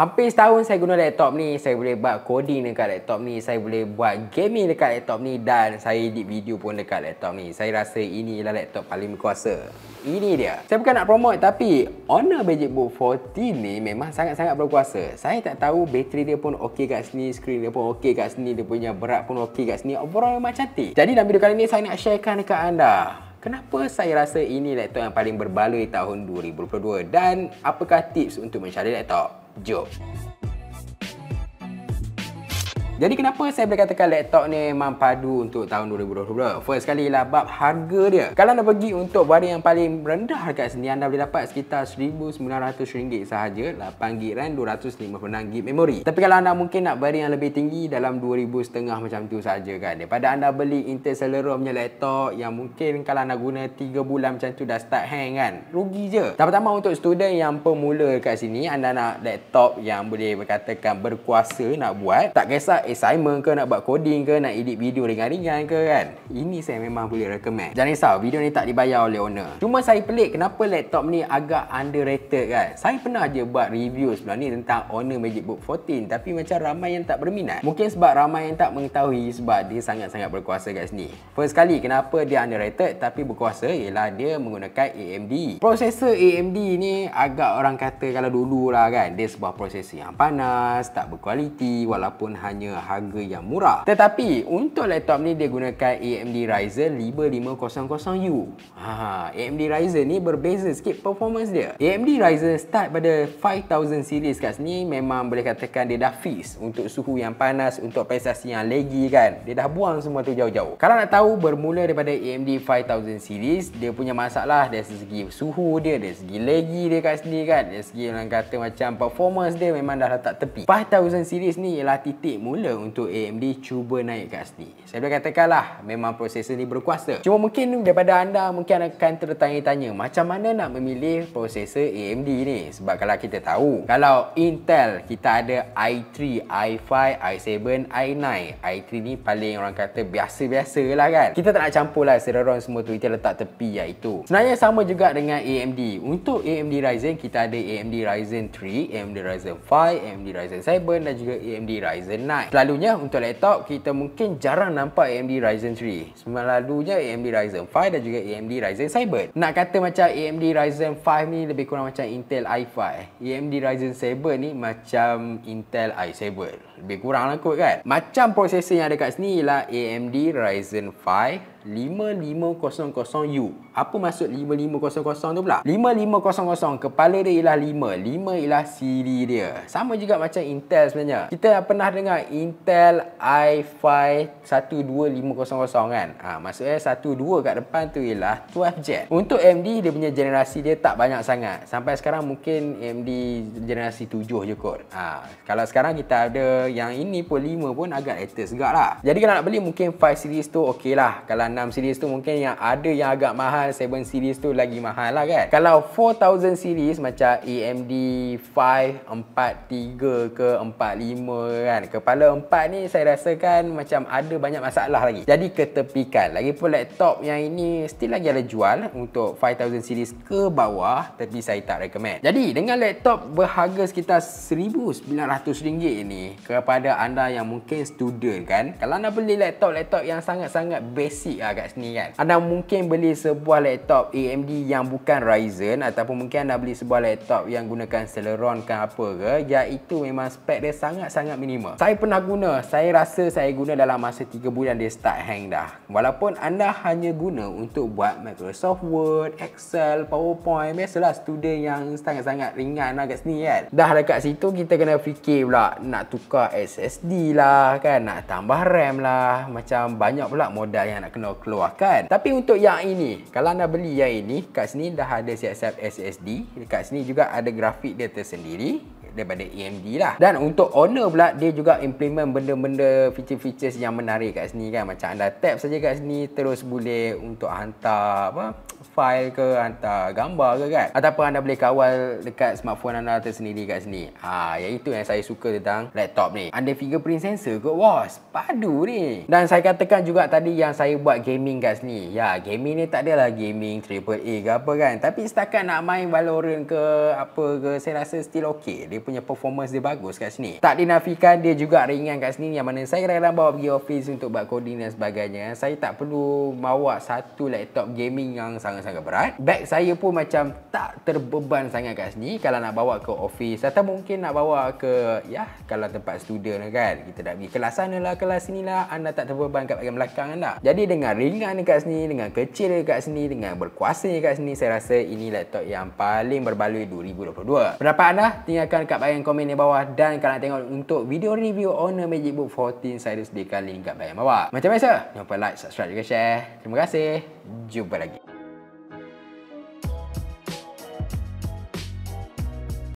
Hampir setahun saya guna laptop ni, saya boleh buat coding dekat laptop ni, saya boleh buat gaming dekat laptop ni dan saya edit video pun dekat laptop ni. Saya rasa inilah laptop paling berkuasa. Ini dia. Saya bukan nak promote tapi Honor MagicBook 14 ni memang sangat-sangat berkuasa. Saya tak tahu bateri dia pun okey kat sini, screen dia pun okey kat sini, dia punya berat pun okey kat sini. Overall memang cantik. Jadi dalam video kali ni saya nak sharekan dekat anda. Kenapa saya rasa ini laptop yang paling berbaloi tahun 2022 dan apakah tips untuk mencari laptop? yo. Jadi kenapa saya boleh katakan laptop ni memang padu untuk tahun 2020? First sekali lah bab harga dia. Kalau anda pergi untuk barang yang paling rendah dekat sini anda boleh dapat sekitar RM1,900 sahaja 8GB RAM 256GB memory. Tapi kalau anda mungkin nak barang yang lebih tinggi dalam RM2,500 macam tu sahaja kan. Daripada anda beli Intel Celeron punya laptop yang mungkin kalau anda guna 3 bulan macam tu dah start hang kan. Rugi je. pertama untuk student yang pemula dekat sini anda nak laptop yang boleh berkatakan berkuasa nak buat. Tak kisah assignment eh, ke, nak buat coding ke, nak edit video ringan-ringan ke kan. Ini saya memang boleh recommend. Jangan risau, video ni tak dibayar oleh owner. Cuma saya pelik kenapa laptop ni agak underrated kan. Saya pernah je buat review sebelum ni tentang owner Magic Book 14 tapi macam ramai yang tak berminat. Mungkin sebab ramai yang tak mengetahui sebab dia sangat-sangat berkuasa kat sini. First kali, kenapa dia underrated tapi berkuasa ialah dia menggunakan AMD. Prosesor AMD ni agak orang kata kalau dulu lah kan, dia sebuah prosesor yang panas, tak berkualiti walaupun hanya adalah harga yang murah. Tetapi untuk laptop ni dia gunakan AMD Ryzen 5500U. Ha, AMD Ryzen ni berbeza sikit performance dia. AMD Ryzen start pada 5000 series kat sini memang boleh katakan dia dah fix untuk suhu yang panas, untuk prestasi yang lagi kan. Dia dah buang semua tu jauh-jauh. Kalau nak tahu bermula daripada AMD 5000 series, dia punya masalah dari segi suhu dia, dari segi lagi dia kat sini kan. Dari segi orang kata macam performance dia memang dah letak tepi. 5000 series ni ialah titik mula mula untuk AMD cuba naik kat sini. Saya boleh katakanlah memang prosesor ni berkuasa. Cuma mungkin daripada anda mungkin akan tertanya-tanya macam mana nak memilih prosesor AMD ni. Sebab kalau kita tahu kalau Intel kita ada i3, i5, i7, i9. i3 ni paling orang kata biasa-biasa lah kan. Kita tak nak campur lah Celeron semua tu kita letak tepi iaitu. Lah Sebenarnya sama juga dengan AMD. Untuk AMD Ryzen kita ada AMD Ryzen 3, AMD Ryzen 5, AMD Ryzen 7 dan juga AMD Ryzen 9 selalunya untuk laptop kita mungkin jarang nampak AMD Ryzen 3 selalunya AMD Ryzen 5 dan juga AMD Ryzen Cyber nak kata macam AMD Ryzen 5 ni lebih kurang macam Intel i5 AMD Ryzen 7 ni macam Intel i7 lebih kurang lah kot kan macam prosesor yang ada kat sini ialah AMD Ryzen 5 5500U. Apa maksud 5500 tu pula? 5500 kepala dia ialah 5, 5 ialah siri dia. Sama juga macam Intel sebenarnya. Kita pernah dengar Intel i5 12500 kan? Ha, maksudnya 12 kat depan tu ialah 12 jet. Untuk AMD dia punya generasi dia tak banyak sangat. Sampai sekarang mungkin AMD generasi 7 je kot. Ha, kalau sekarang kita ada yang ini pun 5 pun agak latest juga lah. Jadi kalau nak beli mungkin 5 series tu okey lah. Kalau 6 series tu mungkin yang ada yang agak mahal 7 series tu lagi mahal lah kan kalau 4000 series macam AMD 5 43 ke 45 kan kepala 4 ni saya rasa kan macam ada banyak masalah lagi jadi ketepikan lagi pun laptop yang ini still lagi ada jual untuk 5000 series ke bawah tapi saya tak recommend jadi dengan laptop berharga sekitar RM1,900 ni kepada anda yang mungkin student kan kalau anda beli laptop-laptop yang sangat-sangat basic lah kat sini kan Anda mungkin beli sebuah laptop AMD yang bukan Ryzen Ataupun mungkin anda beli sebuah laptop yang gunakan Celeron kan apa ke Iaitu ya, memang spek dia sangat-sangat minimal Saya pernah guna, saya rasa saya guna dalam masa 3 bulan dia start hang dah Walaupun anda hanya guna untuk buat Microsoft Word, Excel, PowerPoint Biasalah student yang sangat-sangat ringan lah kat sini kan Dah dekat situ kita kena fikir pula nak tukar SSD lah kan Nak tambah RAM lah Macam banyak pula modal yang nak kena Dino keluarkan. Tapi untuk yang ini, kalau anda beli yang ini, kat sini dah ada siap-siap SSD. kat sini juga ada grafik dia tersendiri daripada AMD lah dan untuk owner pula dia juga implement benda-benda feature-features yang menarik kat sini kan macam anda tap saja kat sini terus boleh untuk hantar apa file ke hantar gambar ke kan ataupun anda boleh kawal dekat smartphone anda tersendiri kat sini ha, yang itu yang saya suka tentang laptop ni anda fingerprint sensor ke wah sepadu ni dan saya katakan juga tadi yang saya buat gaming kat sini ya gaming ni tak adalah gaming AAA ke apa kan tapi setakat nak main Valorant ke apa ke saya rasa still okay dia punya performance dia bagus kat sini. Tak dinafikan dia juga ringan kat sini yang mana saya rela bawa pergi office untuk buat coding dan sebagainya. Saya tak perlu bawa satu laptop gaming yang sangat-sangat berat. Bag saya pun macam tak terbeban sangat kat sini kalau nak bawa ke office atau mungkin nak bawa ke ya kalau tempat student lah kan. Kita nak pergi kelas sana lah, kelas sini lah. Anda tak terbeban kat bagian belakang anda. Jadi dengan ringan dekat sini, dengan kecil dekat sini, dengan berkuasa dekat sini, saya rasa ini laptop yang paling berbaloi 2022. Pendapat anda? Tinggalkan kat bahagian komen di bawah dan kalau nak tengok untuk video review owner Magic Book 14 Cyrus di kali kat bahagian bawah. Macam biasa, jangan lupa like, subscribe juga share. Terima kasih. Jumpa lagi.